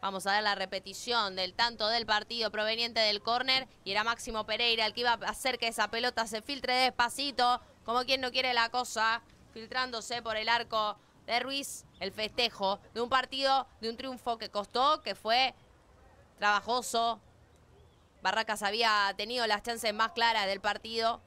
Vamos a ver la repetición del tanto del partido proveniente del córner. Y era Máximo Pereira el que iba a hacer que esa pelota se filtre despacito, como quien no quiere la cosa, filtrándose por el arco de Ruiz. El festejo de un partido, de un triunfo que costó, que fue trabajoso. Barracas había tenido las chances más claras del partido.